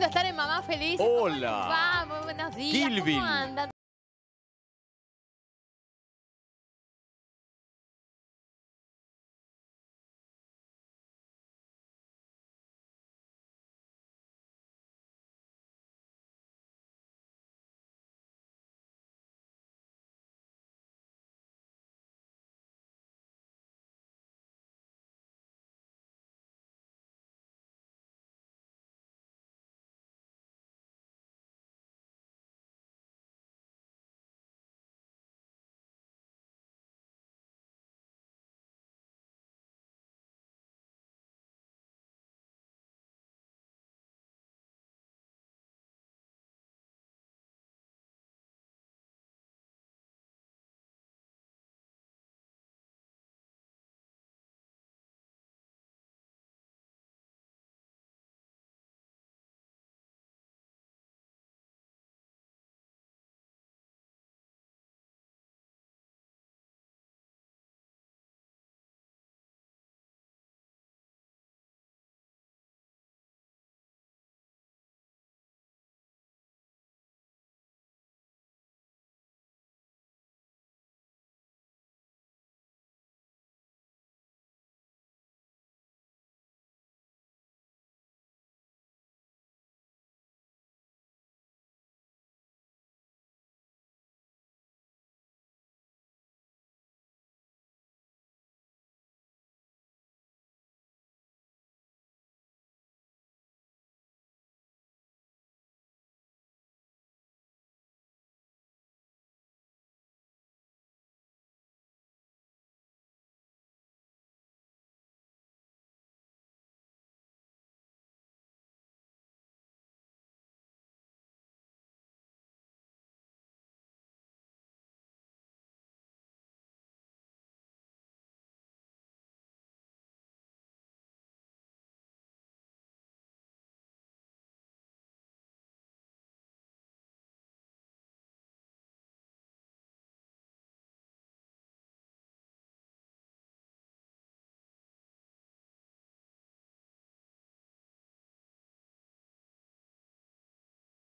de estar en Mamá Feliz. Hola. Vamos, Muy buenos días. Kilvin.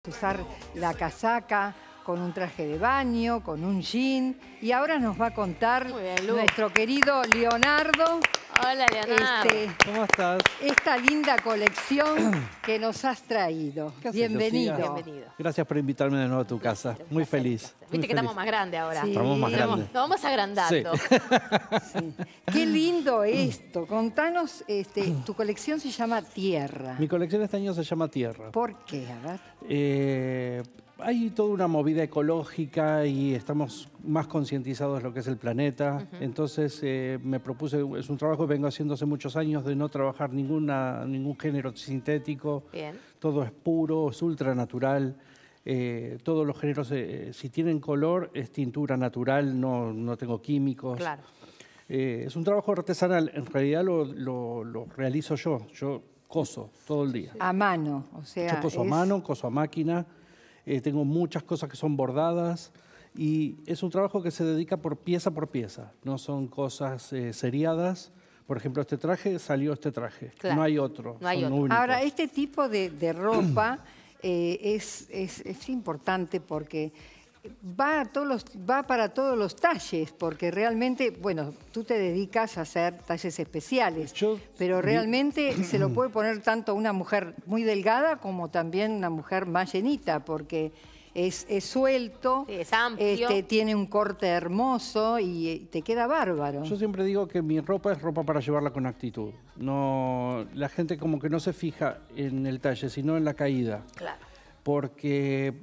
usar la casaca con un traje de baño, con un jean. Y ahora nos va a contar nuestro querido Leonardo. Hola, Leonardo. Este, ¿Cómo estás? Esta linda colección que nos has traído. Bienvenido. Bienvenido. Gracias por invitarme de nuevo a tu casa. Muy feliz. Viste que estamos más grandes ahora. Estamos más grandes. Nos vamos agrandando. Qué lindo esto. Contanos, este, tu colección se llama Tierra. Mi colección este año se llama Tierra. ¿Por qué? A eh, hay toda una movida ecológica y estamos más concientizados de lo que es el planeta. Entonces eh, me propuse, es un trabajo que vengo haciendo hace muchos años de no trabajar ninguna, ningún género sintético. Todo es puro, es ultranatural. Eh, todos los géneros, eh, si tienen color, es tintura natural, no, no tengo químicos. Claro. Eh, es un trabajo artesanal, en realidad lo, lo, realizo yo, yo coso todo el día. A mano, o sea... Yo coso a mano, coso a máquina. Eh, tengo muchas cosas que son bordadas y es un trabajo que se dedica por pieza por pieza, no son cosas eh, seriadas. Por ejemplo, este traje salió este traje, no hay otro. Ahora, este tipo de, ropa eh, es, es importante porque va, a todos va para todos los talles, porque realmente, bueno, tú te dedicas a hacer talles especiales, pero realmente se lo puede poner tanto una mujer muy delgada como también una mujer más llenita, porque es, suelto, este, tiene un corte hermoso y eh, te queda bárbaro. Yo siempre digo que mi ropa es ropa para llevarla con actitud. No, la gente como que no se fija en el talle, sino en la caída. Claro. Porque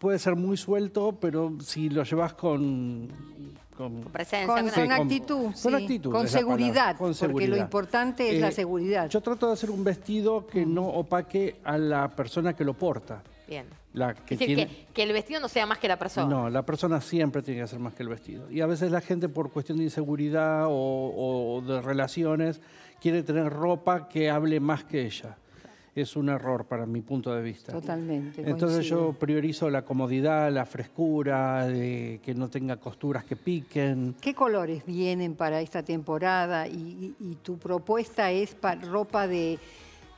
puede ser muy suelto, pero si lo llevas con... Con, presencia, con, actitud, con, actitud, con seguridad, porque lo importante es la eh, seguridad. Yo trato de hacer un vestido que no mm. opaque a la persona que lo porta. Bien. La que, que, el vestido no sea más que la persona. No, la persona siempre tiene que ser más que el vestido. Y a veces la gente por cuestión de inseguridad o de relaciones quiere tener ropa que hable más que ella es un error para mi punto de vista. Totalmente. Entonces yo priorizo la comodidad, la frescura, de que no tenga costuras que piquen. ¿Qué colores vienen para esta temporada? Y, tu propuesta es ropa de,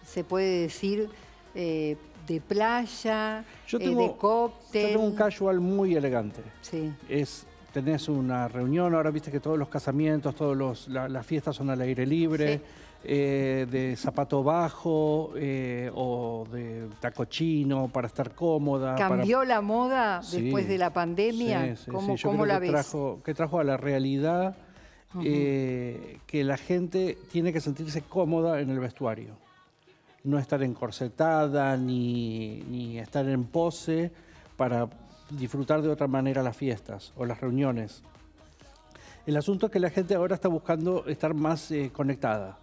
se puede decir, eh, de playa, eh, de cóctel. Yo tengo un casual muy elegante. Sí. Es tenés una reunión, ahora viste que todos los casamientos, todas las fiestas son al aire libre. Sí. Eh, de zapato bajo eh, o de taco chino para estar cómoda. ¿Cambió la moda después de la pandemia? Sí, sí, ¿Cómo, la que Trajo, que trajo a la realidad eh, que la gente tiene que sentirse cómoda en el vestuario. No estar encorsetada ni estar en pose para disfrutar de otra manera las fiestas o las reuniones. El asunto es que la gente ahora está buscando estar más eh, conectada.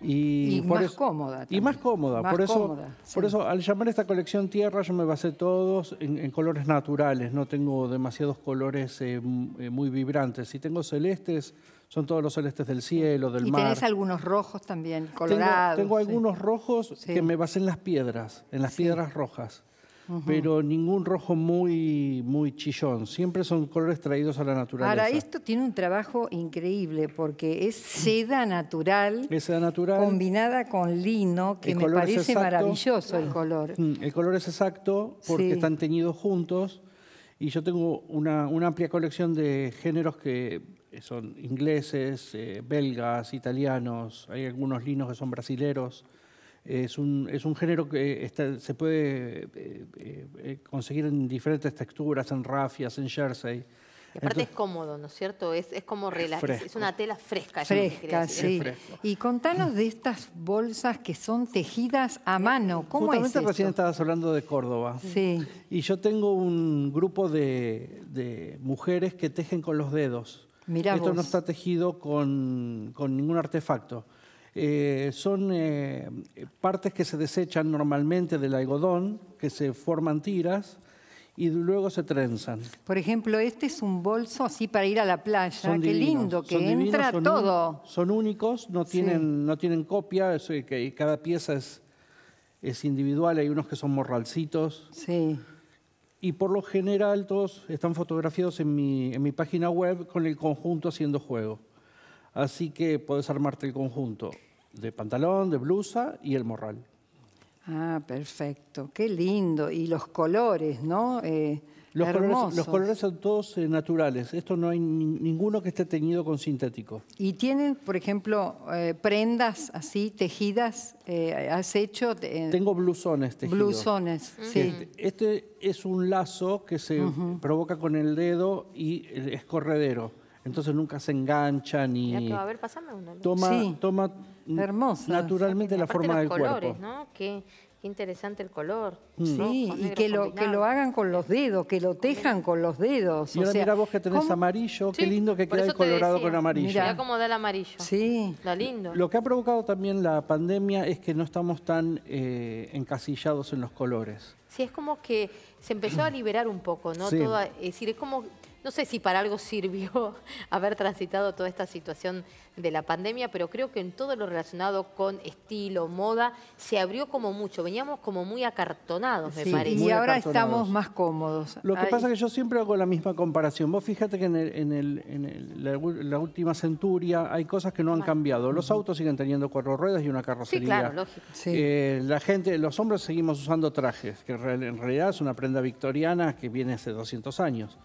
Y, más cómoda. Y más cómoda. por, eso, eso, al llamar esta colección Tierra, yo me basé todos en, colores naturales. No tengo demasiados colores eh, eh, muy vibrantes. Si tengo celestes, son todos los celestes del cielo, del mar. Y tenés algunos rojos también, colorados. Tengo, algunos rojos que me basé en las piedras, en las piedras rojas pero ningún rojo muy, chillón. Siempre son colores traídos a la naturaleza. Ahora, esto tiene un trabajo increíble porque es mm. seda natural, combinada con lino, que me parece maravilloso el color. Mm, el color es exacto porque están teñidos juntos. Y yo tengo una, amplia colección de géneros que eh, son ingleses, eh, belgas, italianos, hay algunos linos que son brasileros. Es un, es un género que se puede eh, eh, eh, conseguir en diferentes texturas, en rafias, en jersey. aparte es cómodo, ¿no es cierto? Es, es como relajante, es, una tela fresca. Fresca, sí. Y contanos de estas bolsas que son tejidas a mano. ¿Cómo es Justamente recién estabas hablando de Córdoba. Sí. Y yo tengo un grupo de, de mujeres que tejen con los dedos. Mira. Esto no está tejido con, con ningún artefacto. Eh, son eh, partes que se desechan normalmente del algodón, que se forman tiras y luego se trenzan. Por ejemplo, este es un bolso así para ir a la playa. Qué lindo, que entra todo. son únicos, no tienen, no tienen copia, eh, que cada pieza es, individual, hay unos que son morralcitos. Sí. Y por lo general todos están fotografiados en mi, en mi página web con el conjunto haciendo juego. Así que podés armarte el conjunto de pantalón, de blusa y el morral. Ah, perfecto. Qué lindo. Y los colores, ¿no? Eh, los, colores, son todos eh, naturales. Esto no hay ninguno que esté teñido con sintético. ¿Y tienen, por ejemplo, eh, prendas así tejidas? ¿Has hecho? Tengo blusones tejidos. Blusones, sí. Este, este, es un lazo que se provoca con el dedo y es corredero. Entonces nunca se engancha ni... a ver, pasame una. Toma, toma Hermosa. Naturalmente la forma del colores, cuerpo. ¿no? Qué, interesante el color. Mm. Sí, y que lo, que lo hagan con los dedos, que lo tejan con los dedos. Y mira vos que tenés amarillo, qué lindo que queda el colorado con amarillo. Mira cómo da el amarillo. Sí. la lindo. Lo que ha provocado también la pandemia es que no estamos tan eh, encasillados en los colores. Sí, es como que se empezó a liberar un poco, ¿no? es decir, es como no sé si para algo sirvió haber transitado toda esta situación de la pandemia, pero creo que en todo lo relacionado con estilo, moda, se abrió como mucho. Veníamos como muy acartonados, me Y ahora estamos más cómodos. Lo que pasa es que yo siempre hago la misma comparación. Vos fíjate que en, la, última centuria hay cosas que no han cambiado. Los autos siguen teniendo cuatro ruedas y una carrocería. Sí, claro, lógico. Eh, la gente, los hombres seguimos usando trajes, que en realidad es una prenda victoriana que viene hace 200 años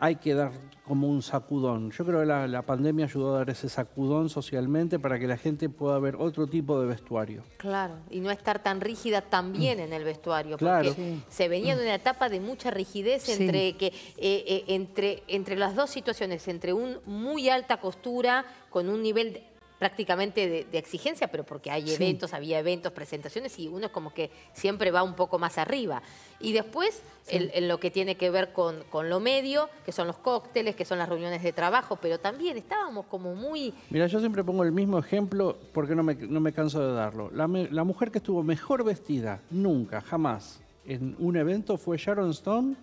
hay que dar como un sacudón. Yo creo que la, pandemia ayudó a dar ese sacudón socialmente para que la gente pueda ver otro tipo de vestuario. Claro, y no estar tan rígida también en el vestuario, porque se venía de una etapa de mucha rigidez entre, que, eh, eh, entre, entre las dos situaciones, entre un muy alta costura con un nivel prácticamente de, exigencia, pero porque hay eventos, había eventos, presentaciones y uno es como que siempre va un poco más arriba. Y después en lo que tiene que ver con, lo medio, que son los cócteles, que son las reuniones de trabajo, pero también estábamos como muy... Mira, yo siempre pongo el mismo ejemplo porque no me, no me canso de darlo. La, la mujer que estuvo mejor vestida, nunca, jamás, en un evento fue Sharon Stone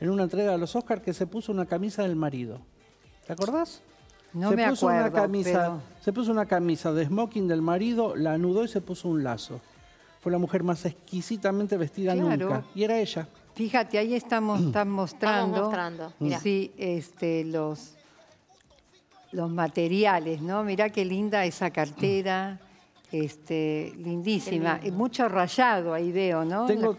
en una entrega de los Oscars que se puso una camisa del marido. ¿Te acordás? se puso una camisa, se puso una camisa de smoking del marido, la anudó y se puso un lazo. Fue la mujer más exquisitamente vestida nunca y era ella. Fíjate, ahí estamos, están mostrando, este, los, los materiales, ¿no? Mirá qué linda esa cartera este, lindísima. mucho rayado ahí veo, ¿no? Tengo,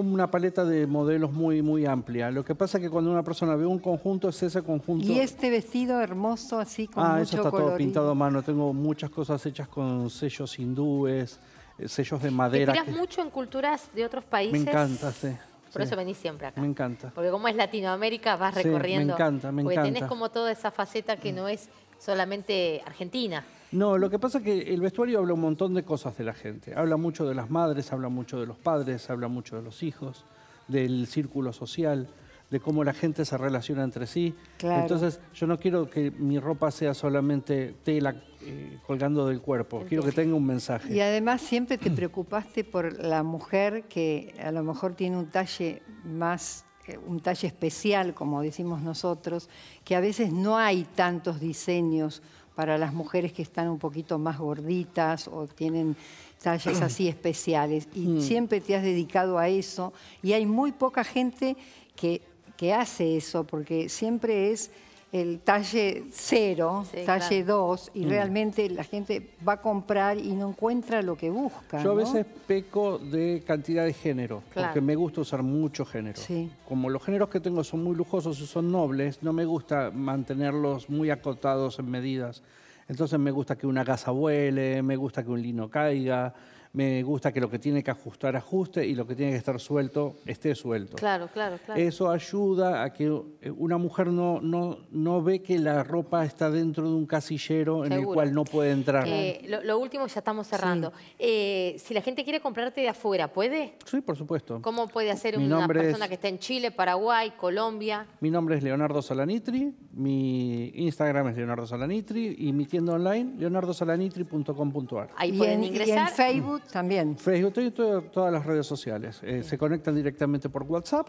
una paleta de modelos muy, muy amplia. Lo que pasa es que cuando una persona ve un conjunto, es ese conjunto. Y este vestido hermoso así con ah, eso está todo pintado a mano. Tengo muchas cosas hechas con sellos hindúes, eh, sellos de madera. ¿Te mucho en culturas de otros países? Me encanta, sí. Por eso venís siempre acá. Me encanta. Porque como es Latinoamérica, vas recorriendo. Me encanta, me encanta. Porque tenés como toda esa faceta que no es solamente argentina. No, lo que pasa es que el vestuario habla un montón de cosas de la gente. Habla mucho de las madres, habla mucho de los padres, habla mucho de los hijos, del círculo social, de cómo la gente se relaciona entre sí. Entonces, yo no quiero que mi ropa sea solamente tela eh, colgando del cuerpo. Quiero que tenga un mensaje. Y además siempre te preocupaste por la mujer que a lo mejor tiene un talle más eh, un talle especial, como decimos nosotros, que a veces no hay tantos diseños para las mujeres que están un poquito más gorditas o tienen tallas así especiales. Y mm. siempre te has dedicado a eso. Y hay muy poca gente que, que hace eso, porque siempre es el talle cero, talle 2, y mm. realmente la gente va a comprar y no encuentra lo que busca. Yo a veces peco de cantidad de género, porque me gusta usar mucho género. Como los géneros que tengo son muy lujosos y son nobles, no me gusta mantenerlos muy acotados en medidas. Entonces me gusta que una casa vuele, me gusta que un lino caiga, me gusta que lo que tiene que ajustar ajuste y lo que tiene que estar suelto esté suelto. Claro, claro, claro. Eso ayuda a que una mujer no, no, no ve que la ropa está dentro de un casillero en el cual no puede entrar. Eh, lo, último, ya estamos cerrando. Eh, si la gente quiere comprarte de afuera, ¿puede? Sí, por supuesto. ¿Cómo puede hacer una persona que está en Chile, Paraguay, Colombia? Mi nombre es Leonardo Salanitri, mi Instagram es Leonardo Salanitri y mi tienda online leonardosalanitri.com.ar. Ahí pueden ingresar. Y en Facebook también. Facebook, todas las redes sociales. Eh, se conectan directamente por WhatsApp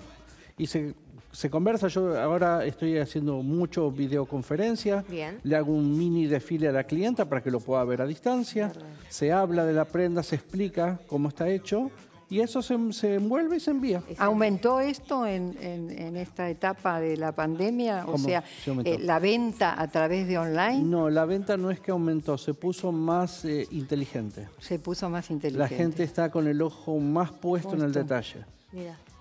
y se, se, conversa. Yo ahora estoy haciendo mucho videoconferencia. Le hago un mini desfile a la clienta para que lo pueda ver a distancia. Se habla de la prenda, se explica cómo está hecho y eso se, envuelve y se envía. ¿Aumentó esto en, esta etapa de la pandemia? O sea, eh, la venta a través de online. No, la venta no es que aumentó, se puso más eh, inteligente. Se puso más inteligente. La gente está con el ojo más puesto, en el detalle.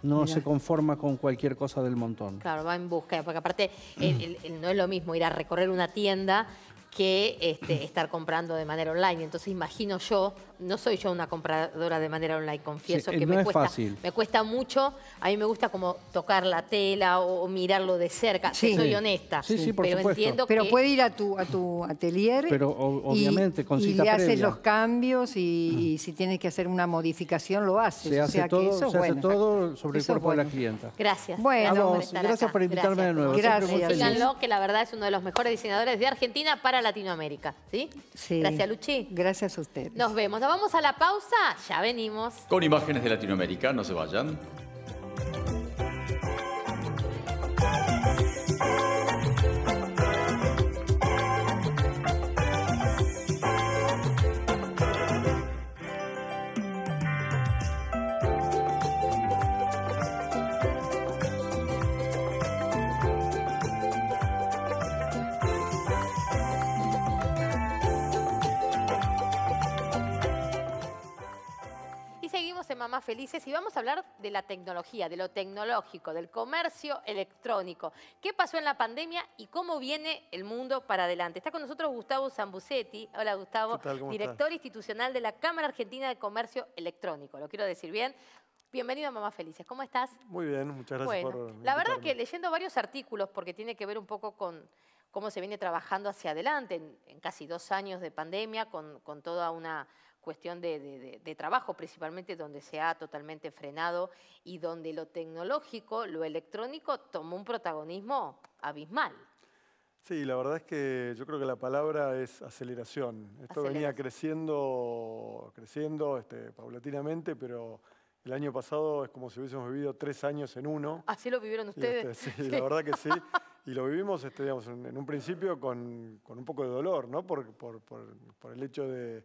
no se conforma con cualquier cosa del montón. Claro, va en busca, porque aparte no es lo mismo ir a recorrer una tienda que este, estar comprando de manera online. Entonces imagino yo, no soy yo una compradora de manera online, confieso que eh, me, cuesta, me cuesta mucho. A mí me gusta como tocar la tela o, mirarlo de cerca, sí. soy honesta. Sí, sí, pero pero puede ir a tu, a tu atelier pero, obviamente, y, y le haces los cambios y, si tienes que hacer una modificación lo haces. Se hace todo, sobre el cuerpo de la clienta. Gracias. Bueno, gracias por invitarme de nuevo. Gracias. que la verdad es uno de los mejores diseñadores de Argentina para Latinoamérica. ¿sí? Gracias, Luchi. Gracias a ustedes. Nos vemos. vamos a la pausa. Ya venimos. Con imágenes de Latinoamérica, no se vayan. felices y vamos a hablar de la tecnología, de lo tecnológico, del comercio electrónico. ¿Qué pasó en la pandemia y cómo viene el mundo para adelante? Está con nosotros Gustavo Zambucetti. Hola Gustavo, director institucional de la Cámara Argentina de Comercio Electrónico. Lo quiero decir bien. Bienvenido a Felices, ¿cómo estás? Muy bien, muchas gracias por La verdad que leyendo varios artículos, porque tiene que ver un poco con cómo se viene trabajando hacia adelante en, casi dos años de pandemia, con, con toda una, cuestión de, de, trabajo, principalmente donde se ha totalmente frenado y donde lo tecnológico, lo electrónico, tomó un protagonismo abismal. Sí, la verdad es que yo creo que la palabra es aceleración. Esto venía creciendo, creciendo este, paulatinamente, pero el año pasado es como si hubiésemos vivido tres años en uno. Así lo vivieron este, ustedes. sí, la verdad que sí. Y lo vivimos este, digamos, en, un principio con, con, un poco de dolor, ¿no? por, por, por el hecho de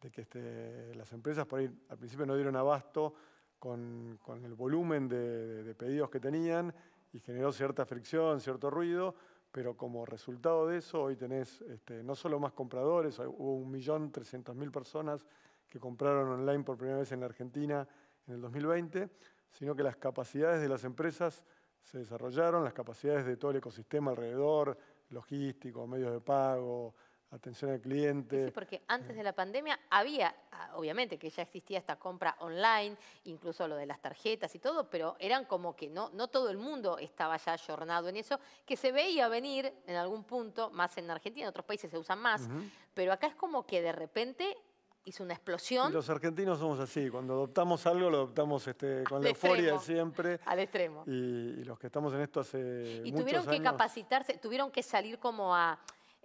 de que este, las empresas por ahí al principio no dieron abasto con, el volumen de, pedidos que tenían y generó cierta fricción, cierto ruido, pero como resultado de eso hoy tenés este, no solo más compradores, hubo 1.300.000 personas que compraron online por primera vez en Argentina en el 2020, sino que las capacidades de las empresas se desarrollaron, las capacidades de todo el ecosistema alrededor, logístico, medios de pago, atención al cliente. Sí, porque antes de la pandemia había, ah, obviamente que ya existía esta compra online, incluso lo de las tarjetas y todo, pero eran como que no, todo el mundo estaba ya jornado en eso, que se veía venir en algún punto, más en Argentina, en otros países se usan más, pero acá es como que de repente hizo una explosión. los argentinos somos así, cuando adoptamos algo lo adoptamos este, con la euforia siempre. Al extremo. Y, los que estamos en esto hace... Y tuvieron que capacitarse, tuvieron que salir como a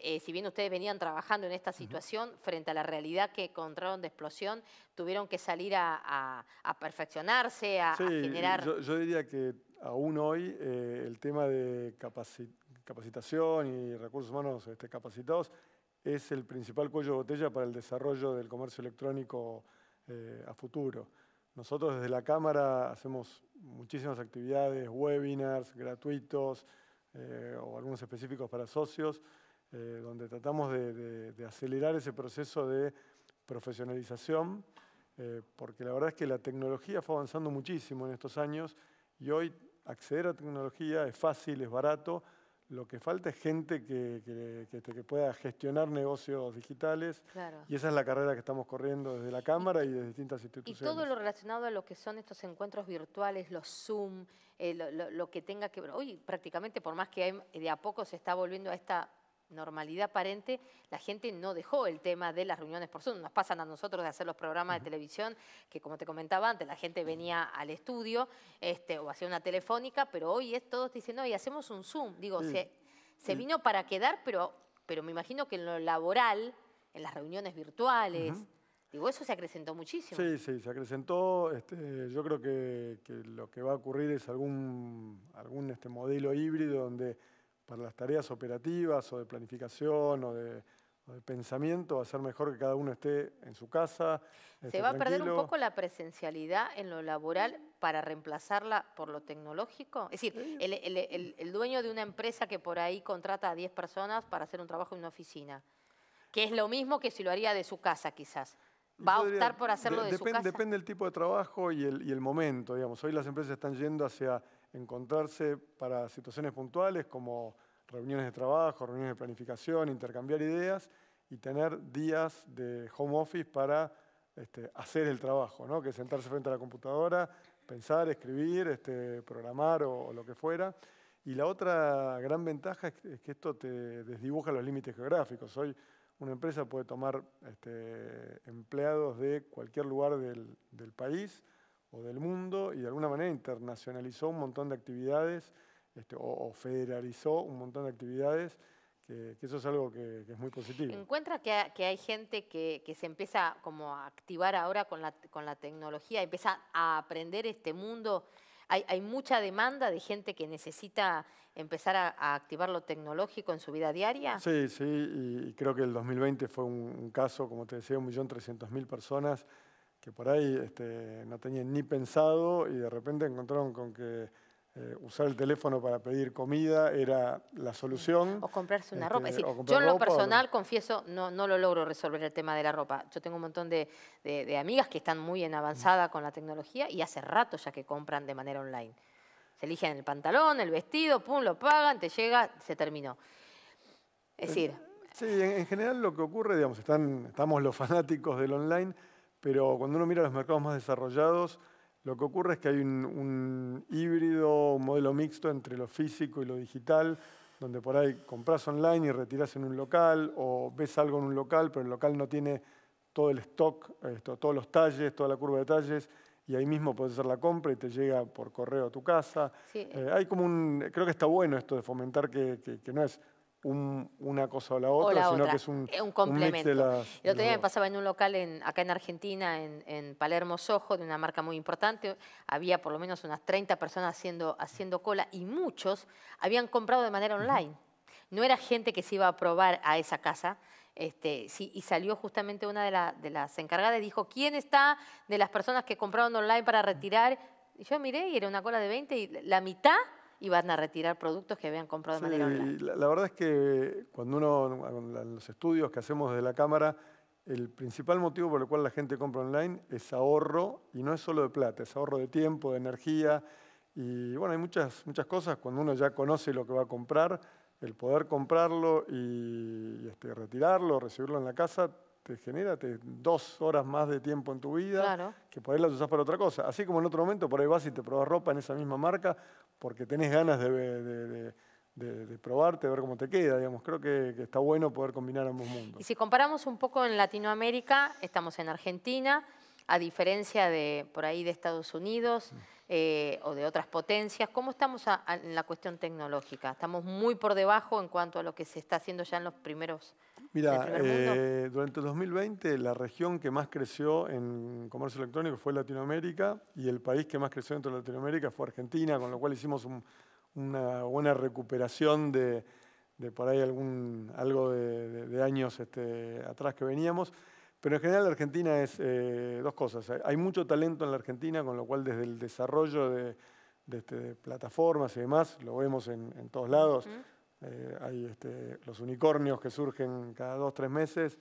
eh, si bien ustedes venían trabajando en esta situación, frente a la realidad que encontraron de explosión, tuvieron que salir a, perfeccionarse, a, generar... Yo, yo, diría que aún hoy eh, el tema de capacitación y recursos humanos este, capacitados es el principal cuello de botella para el desarrollo del comercio electrónico eh, a futuro. Nosotros desde la Cámara hacemos muchísimas actividades, webinars gratuitos o algunos específicos para socios, eh, donde tratamos de, acelerar ese proceso de profesionalización, eh, porque la verdad es que la tecnología fue avanzando muchísimo en estos años y hoy acceder a tecnología es fácil, es barato, lo que falta es gente que, este, pueda gestionar negocios digitales. Y esa es la carrera que estamos corriendo desde la Cámara y, desde distintas instituciones. Y todo lo relacionado a lo que son estos encuentros virtuales, los Zoom, eh, lo, que tenga que ver. Hoy prácticamente, por más que de a poco se está volviendo a esta normalidad aparente, la gente no dejó el tema de las reuniones por Zoom. Nos pasan a nosotros de hacer los programas de televisión, que como te comentaba antes, la gente venía al estudio este, o hacía una telefónica, pero hoy es todos diciendo, y hacemos un Zoom. Digo, se, vino para quedar, pero, pero me imagino que en lo laboral, en las reuniones virtuales, digo, eso se acrecentó muchísimo. Sí, sí, se acrecentó. Este, yo creo que, que, lo que va a ocurrir es algún, algún este modelo híbrido donde para las tareas operativas o de planificación o de, pensamiento, de pensamiento, ser mejor que cada uno esté en su casa. Se va a perder un poco la presencialidad en lo laboral para reemplazarla por lo tecnológico. Es decir, el, dueño de una empresa que por ahí contrata a 10 personas para hacer un trabajo en una oficina, que es lo mismo que si lo haría de su casa quizás. Va a optar por hacerlo de, su casa. Depende del tipo de trabajo y el, y el momento, digamos. Hoy las empresas están yendo hacia encontrarse para situaciones puntuales como reuniones de trabajo, reuniones de planificación, intercambiar ideas y tener días de home office para este, hacer el trabajo, ¿no? que sentarse frente a la computadora, pensar, escribir, este, programar o, lo que fuera. Y la otra gran ventaja es que esto te desdibuja los límites geográficos. Hoy una empresa puede tomar este, empleados de cualquier lugar del país o del mundo y de alguna manera internacionalizó un montón de actividades este, o, federalizó un montón de actividades, que, eso es algo que, es muy positivo. ¿Encuentra que, que hay gente que, se empieza como a activar ahora con la, con la tecnología, empieza a aprender este mundo? Hay, hay, mucha demanda de gente que necesita empezar a, activar lo tecnológico en su vida diaria. Sí, sí, y, creo que el 2020 fue un, un caso, como te decía, 1.300.000 personas que por ahí este, no tenían ni pensado y de repente encontraron con que eh, usar el teléfono para pedir comida era la mm. solución. O comprarse una ropa. Este, yo en lo personal, confieso, no, no lo logro resolver el tema de la ropa. Yo tengo un montón de, amigas que están muy en avanzada con la tecnología y hace rato ya que compran de manera online. Se eligen el pantalón, el vestido, pum, lo pagan, te llega, se terminó. Es eh, decir... Sí, en, en general lo que ocurre, digamos, están, estamos los fanáticos del online pero cuando uno mira los mercados más desarrollados, lo que ocurre es que hay un, híbrido, un modelo mixto entre lo físico y lo digital, donde por ahí compras online y retiras en un local, o ves algo en un local, pero el local no tiene todo el stock, todos los talles, toda la curva de talles, y ahí mismo puedes hacer la compra y te llega por correo a tu casa. Eh, eh. hay como un, creo que está bueno esto de fomentar que no es una cosa o la otra, sino que es un, eh, complemento. el otro día me pasaba en un local acá en Argentina, en, Palermo Sojo, de una marca muy importante, había por lo menos unas 30 personas haciendo, haciendo cola y muchos habían comprado de manera online. No era gente que se iba a probar a esa casa, este, y salió justamente una de, de, las encargadas y dijo, ¿quién está de las personas que compraron online para retirar? Y yo miré y era una cola de 20 y la mitad y van a retirar productos que habían comprado de manera online. La, verdad es que cuando uno, los estudios que hacemos desde la Cámara, el principal motivo por el cual la gente compra online es ahorro, y no es solo de plata, es ahorro de tiempo, de energía, y bueno, hay muchas, muchas cosas, cuando uno ya conoce lo que va a comprar, el poder comprarlo y, este, retirarlo, recibirlo en la casa, te genera dos horas más de tiempo en tu vida, que por usar para otra cosa. Así como en otro momento, por ahí vas y te probas ropa en esa misma marca porque tenés ganas de, probarte, ver cómo te queda, digamos. Creo que, está bueno poder combinar ambos mundos. Y si comparamos un poco en Latinoamérica, estamos en Argentina, a diferencia de por ahí de Estados Unidos mm. eh, o de otras potencias, ¿cómo estamos en la cuestión tecnológica? Estamos muy por debajo en cuanto a lo que se está haciendo ya en los primeros Mira, eh, durante 2020 la región que más creció en comercio electrónico fue Latinoamérica y el país que más creció dentro de Latinoamérica fue Argentina, con lo cual hicimos una buena recuperación de, por ahí algún, algo de, años este, atrás que veníamos. Pero en general Argentina es eh, dos cosas. Hay mucho talento en la Argentina, con lo cual desde el desarrollo de, este, plataformas y demás, lo vemos en, todos lados. Eh, hay este, los unicornios que surgen cada dos, tres meses,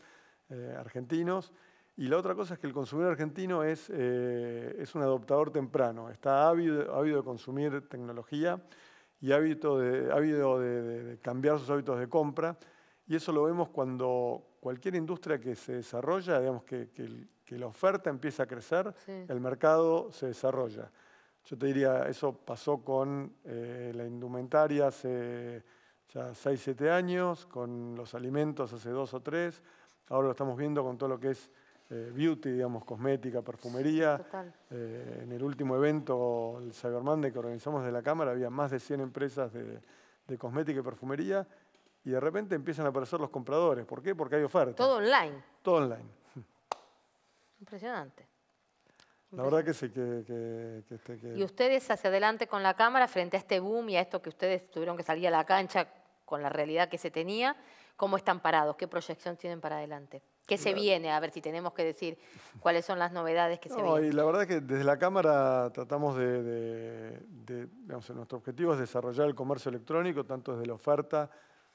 eh, argentinos. Y la otra cosa es que el consumidor argentino es, eh, es un adoptador temprano, está ávido, de consumir tecnología y hábito de, de, de, cambiar sus hábitos de compra. Y eso lo vemos cuando cualquier industria que se desarrolla, digamos que, que, la oferta empieza a crecer, el mercado se desarrolla. Yo te diría, eso pasó con la indumentaria se ya 6, 7 años, con los alimentos hace 2 o 3, ahora lo estamos viendo con todo lo que es eh, beauty, digamos, cosmética, perfumería. Eh, en el último evento, el Cyber que organizamos de la Cámara, había más de 100 empresas de, cosmética y perfumería y de repente empiezan a aparecer los compradores. ¿Por qué? Porque hay oferta. Todo online. Todo online. Impresionante. La verdad que sí, que, que, este, que, Y ustedes hacia adelante con la cámara, frente a este boom y a esto que ustedes tuvieron que salir a la cancha con la realidad que se tenía, cómo están parados, qué proyección tienen para adelante. ¿Qué se viene? A ver si tenemos que decir cuáles son las novedades que se vienen. la verdad es que desde la Cámara tratamos de, digamos, nuestro objetivo es desarrollar el comercio electrónico, tanto desde la oferta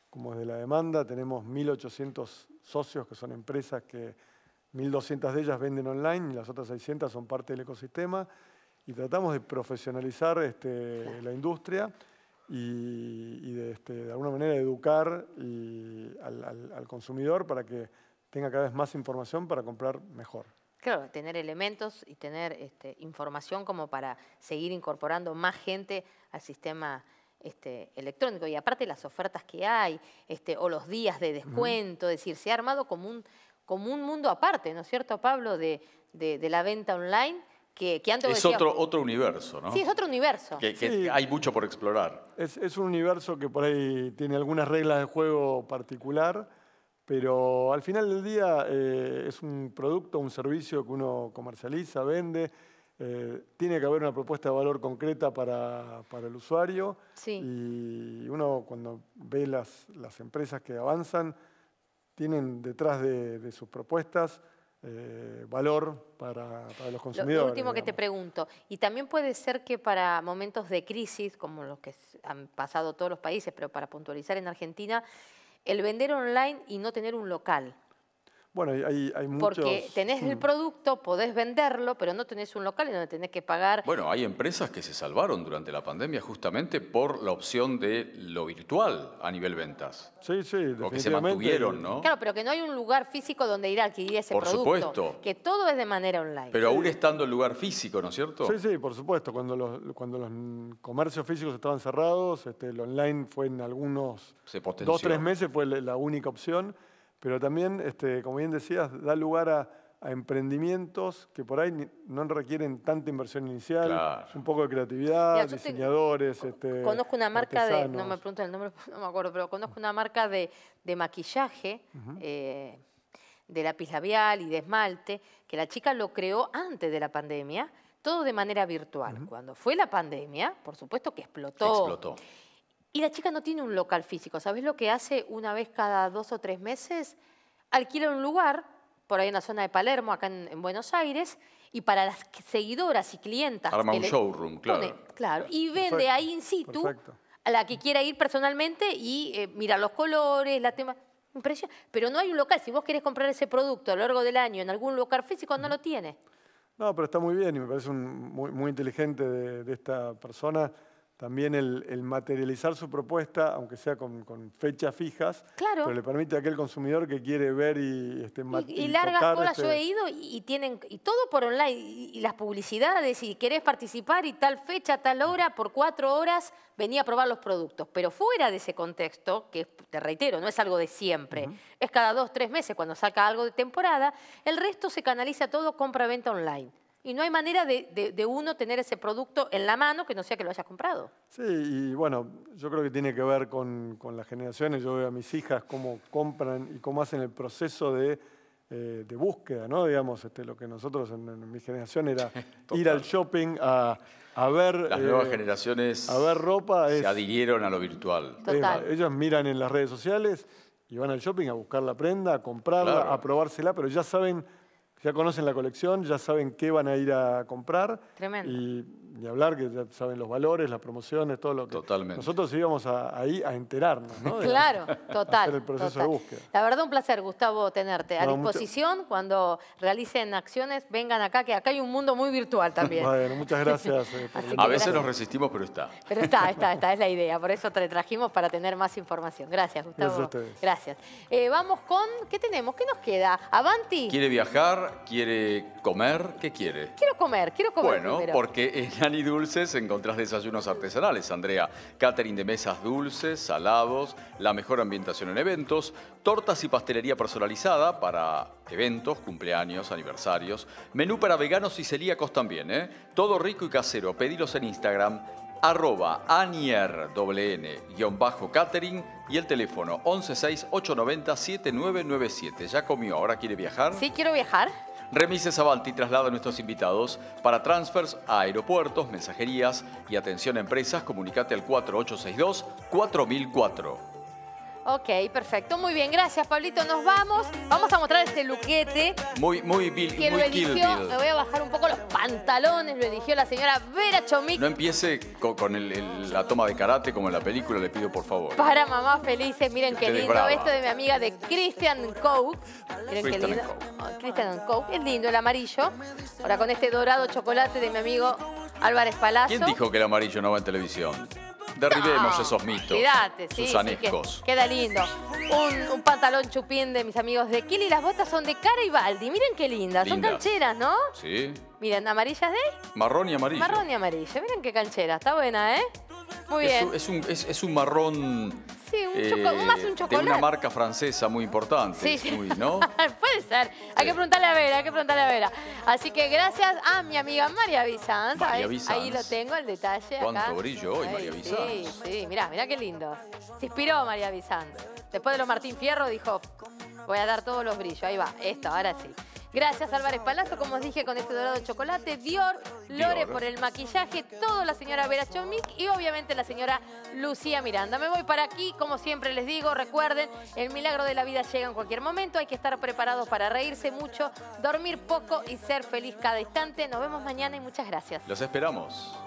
como desde la demanda. Tenemos 1.800 socios que son empresas que 1.200 de ellas venden online y las otras 600 son parte del ecosistema. Y tratamos de profesionalizar este, la industria y, este, de, alguna manera educar al, consumidor para que tenga cada vez más información para comprar mejor. Claro, tener elementos y tener este, información como para seguir incorporando más gente al sistema este, electrónico. Y aparte las ofertas que hay, o los días de descuento, es decir, se ha armado como un, como un mundo aparte, ¿no es cierto, Pablo, de, de, de la venta online es otro, otro universo, ¿no? Sí, es otro universo. Que, hay mucho por explorar. Es, un universo que por ahí tiene algunas reglas de juego particular, pero al final del día eh, es un producto, un servicio que uno comercializa, vende. Eh, tiene que haber una propuesta de valor concreta para, para el usuario. Y uno cuando ve las, las empresas que avanzan, tienen detrás de sus propuestas eh, valor para, los consumidores. Lo último que te pregunto, y también puede ser que para momentos de crisis, como los que han pasado todos los países, pero para puntualizar en Argentina, el vender online y no tener un local, bueno, hay, muchos... Porque tenés el mm. producto, podés venderlo, pero no tenés un local en donde tenés que pagar... Bueno, hay empresas que se salvaron durante la pandemia justamente por la opción de lo virtual a nivel ventas. Sí, sí, O que se mantuvieron, ¿no? Claro, pero que no hay un lugar físico donde ir a adquirir ese producto. Por supuesto. Que todo es de manera online. Pero aún estando el lugar físico, ¿no es cierto? Sí, sí, por supuesto. Cuando los, cuando los comercios físicos estaban cerrados, este, el online fue en algunos... dos o tres meses fue la única opción. Pero también, este, como bien decías, da lugar a, emprendimientos que por ahí no requieren tanta inversión inicial, un poco de creatividad, diseñadores. Este, conozco una marca de, no me el nombre, no me acuerdo, pero conozco una marca de, maquillaje. eh, de lápiz labial y de esmalte, que la chica lo creó antes de la pandemia, todo de manera virtual. Cuando fue la pandemia, por supuesto que explotó. Explotó. Y la chica no tiene un local físico. ¿Sabes lo que hace una vez cada dos o tres meses? Alquila un lugar, por ahí en la zona de Palermo, acá en, Buenos Aires, y para las seguidoras y clientas. Arma un showroom, claro. claro. Y vende ahí in situ a la que quiera ir personalmente y eh, mirar los colores, la tema. Pero no hay un local. Si vos querés comprar ese producto a lo largo del año en algún local físico, no lo tiene. No, pero está muy bien y me parece muy, inteligente de esta persona también el, materializar su propuesta, aunque sea con, fechas fijas, claro. pero le permite a aquel consumidor que quiere ver y este, Y, y largas colas yo este he ido y, tienen y todo por online, y, las publicidades, y querés participar y tal fecha, tal hora, por cuatro horas venía a probar los productos. Pero fuera de ese contexto, que te reitero, no es algo de siempre, es cada dos, tres meses cuando saca algo de temporada, el resto se canaliza todo compra-venta online y no hay manera de, uno tener ese producto en la mano que no sea que lo haya comprado. Sí, y bueno, yo creo que tiene que ver con, las generaciones. Yo veo a mis hijas cómo compran y cómo hacen el proceso de, eh, búsqueda, ¿no? Digamos, este, lo que nosotros en, mi generación era ir al shopping a a ver, las nuevas eh, generaciones a ver ropa se adhirieron a lo virtual. Ellas miran en las redes sociales y van al shopping a buscar la prenda, a comprarla, a probársela, pero ya saben ya conocen la colección, ya saben qué van a ir a comprar. Tremendo. Y hablar, que ya saben los valores, las promociones, todo lo que. Totalmente. Nosotros íbamos ahí a enterarnos, ¿no? claro, total. Hacer el proceso de búsqueda. La verdad, un placer, Gustavo, tenerte. A disposición, cuando realicen acciones, vengan acá, que acá hay un mundo muy virtual también. bueno, muchas gracias. Eh, a veces nos resistimos, pero está. Pero está, está, está, es la idea. Por eso te trajimos para tener más información. Gracias, Gustavo. Gracias a ustedes. Gracias. Eh, vamos con. ¿Qué tenemos? ¿Qué nos queda? ¿Avanti? ¿Quiere viajar? ¿Quiere comer? ¿Qué quiere? Quiero comer, quiero comer. Bueno, porque y dulces encontrás desayunos artesanales, Andrea. Catering de mesas dulces, salados, la mejor ambientación en eventos, tortas y pastelería personalizada para eventos, cumpleaños, aniversarios. Menú para veganos y celíacos también, ¿eh? Todo rico y casero. Pedilos en Instagram, arroba anier, doble guión bajo catering y el teléfono 116-890-7997. ¿Ya comió? ¿Ahora quiere viajar? Sí, quiero viajar. Remises Avanti traslada a nuestros invitados para transfers a aeropuertos, mensajerías y atención a empresas. Comunicate al 4862 4004. Ok, perfecto. Muy bien, gracias, Pablito. Nos vamos. Vamos a mostrar este luquete. Muy, muy muy lo Me voy a bajar un poco los pantalones. Lo eligió la señora Vera Chomik. No empiece con, la toma de karate como en la película, le pido por favor. Para mamá felices. Miren qué lindo. Esto de mi amiga de Christian Coke. Miren qué lindo. Oh, Christian Coke. Es lindo el amarillo. Ahora con este dorado chocolate de mi amigo Álvarez Palacio. ¿Quién dijo que el amarillo no va en televisión? Derribemos esos mitos. Cuidate, sí. Sí, queda lindo. Un, pantalón chupín de mis amigos de Kili. Las botas son de cara y baldi. Miren qué lindas. Son cancheras, ¿no? Sí. Miren, amarillas de... Marrón y amarillo. Marrón y amarillo. Miren qué canchera. Está buena, ¿eh? Muy bien. Es, un, es un marrón Sí, eh, un más un chocolate. De una marca francesa muy importante. Sí, Puede ser. Hay que preguntarle a Vera, hay que preguntarle a Vera. Así que gracias a mi amiga María Bizanz. María Bizanz. Ahí, lo tengo, el detalle. Cuánto brillo hoy, María Bizanz. Sí, sí, mirá, mirá qué lindo. Se inspiró María Bizanz. Después de los Martín Fierro dijo, voy a dar todos los brillos. Ahí va, esto, ahora sí. Gracias Álvarez Palazzo, como os dije, con este dorado chocolate, Dior, Lore por el maquillaje, toda la señora Vera Chomik y obviamente la señora Lucía Miranda. Me voy para aquí, como siempre les digo, recuerden, el milagro de la vida llega en cualquier momento, hay que estar preparados para reírse mucho, dormir poco y ser feliz cada instante. Nos vemos mañana y muchas gracias. Los esperamos.